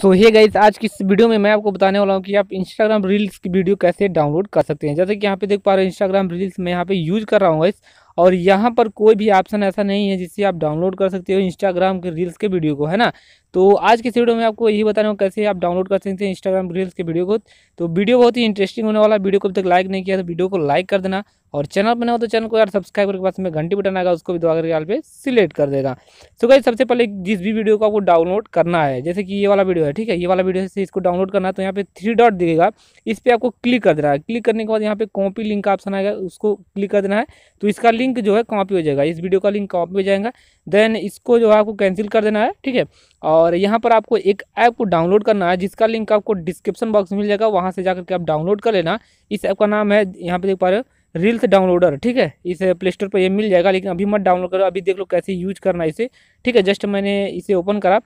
सो हे गई आज की इस वीडियो में मैं आपको बताने वाला हूँ कि आप इंस्टाग्राम रील्स की वीडियो कैसे डाउनलोड कर सकते हैं जैसे कि यहाँ पे देख पा रहे हो इंस्टाग्राम रील्स मैं यहाँ पे यूज कर रहा हूँ इस और यहाँ पर कोई भी ऑप्शन ऐसा नहीं है जिससे आप डाउनलोड कर सकते हो इंस्टाग्राम के रील्स के वीडियो को है ना तो आज के वीडियो में आपको यही बताने हूँ कैसे आप डाउनलोड कर सकते हैं इंस्टाग्राम रील्स के वीडियो को तो वीडियो बहुत ही इंटरेस्टिंग होने वाला वीडियो को अब तक लाइक नहीं किया तो वीडियो को लाइक कर देना और चैनल बना हो तो चैनल को यार सब्सक्राइब करके पास में घंटी बटन आएगा उसको भी दबा करके पे सिलेक्ट कर देगा सो so गाइस सबसे पहले जिस भी वीडियो को आपको डाउनलोड करना है जैसे कि ये वाला वीडियो है ठीक है ये वाला वीडियो से इसको डाउनलोड करना है तो यहाँ पे थ्री डॉट दिखेगा इस पर आपको क्लिक कर देना है क्लिक करने के बाद यहाँ पे कॉपी लिंक का ऑप्शन आएगा उसको क्लिक कर देना है तो इसका लिंक जो है कॉपी हो जाएगा इस वीडियो का लिंक कॉपी हो जाएगा देन इसको जो है आपको कैंसिल कर देना है ठीक है और यहाँ पर आपको एक ऐप को डाउनलोड करना है जिसका लिंक आपको डिस्क्रिप्शन बॉक्स मिल जाएगा वहाँ से जा करके आप डाउनलोड कर लेना इस ऐप का नाम है यहाँ पे देख पा रहे हो रील्स डाउनलोडर ठीक है इसे प्ले स्टोर पर ये मिल जाएगा लेकिन अभी मत डाउनलोड करो अभी देख लो कैसे यूज करना है इसे ठीक है जस्ट मैंने इसे ओपन करा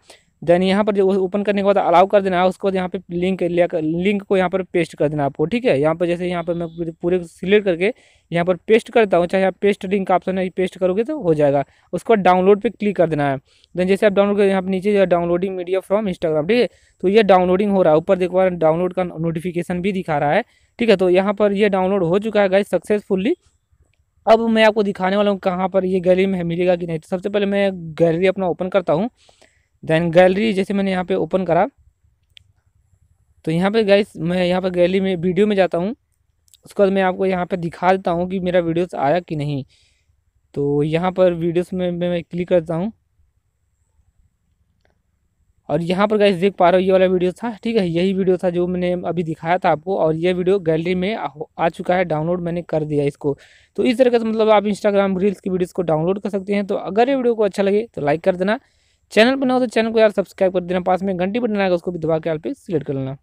देन यहाँ पर जो ओपन करने के बाद अलाउ कर देना है उसके बाद यहाँ पे लिंक लिया कर, लिंक को यहाँ पर पेस्ट कर देना आपको ठीक है यहाँ पर जैसे यहाँ पर मैं पूरे सिलेक्ट करके यहाँ पर पेस्ट करता हूँ चाहे आप पेस्ट लिंक का ऑप्शन है पेस्ट करोगे तो हो जाएगा उसके बाद डाउनलोड पे क्लिक कर देना है देन जैसे आप डाउनलोड कर यहाँ पर नीचे डाउनलोडिंग मीडिया फ्रॉम इंस्टाग्राम ठीक है तो यह डाउनलोडिंग हो रहा है ऊपर देखो डाउनलोड का नोटिफिकेशन भी दिखा रहा है ठीक है तो यहाँ पर ये डाउनलोड हो चुका है गाइज सक्सेसफुली अब मैं आपको दिखाने वाला हूँ कहाँ पर ये गैलरी में मिलेगा कि नहीं तो सबसे पहले मैं गैलरी अपना ओपन करता हूँ देन गैलरी जैसे मैंने यहाँ पे ओपन करा तो यहाँ पे गाइस मैं यहाँ पे गैलरी में वीडियो में जाता हूँ उसके बाद मैं आपको यहाँ पर दिखा देता हूँ कि मेरा वीडियोज़ आया कि नहीं तो यहाँ पर वीडियोज़ में मैं क्लिक करता हूँ और यहाँ पर गाइस देख पा रहे हो ये वाला वीडियो था ठीक है यही वीडियो था जो मैंने अभी दिखाया था आपको और ये वीडियो गैलरी में आ, चुका है डाउनलोड मैंने कर दिया इसको तो इस तरह से तो मतलब आप इंस्टाग्राम रील्स की वीडियोस को डाउनलोड कर सकते हैं तो अगर ये वीडियो को अच्छा लगे तो लाइक कर देना चैनल पर ना हो तो चैनल को यार सब्सक्राइब कर देना पास में घंटी बटन आएगा उसको भी दबा के यार पर सिलेक्ट कर लेना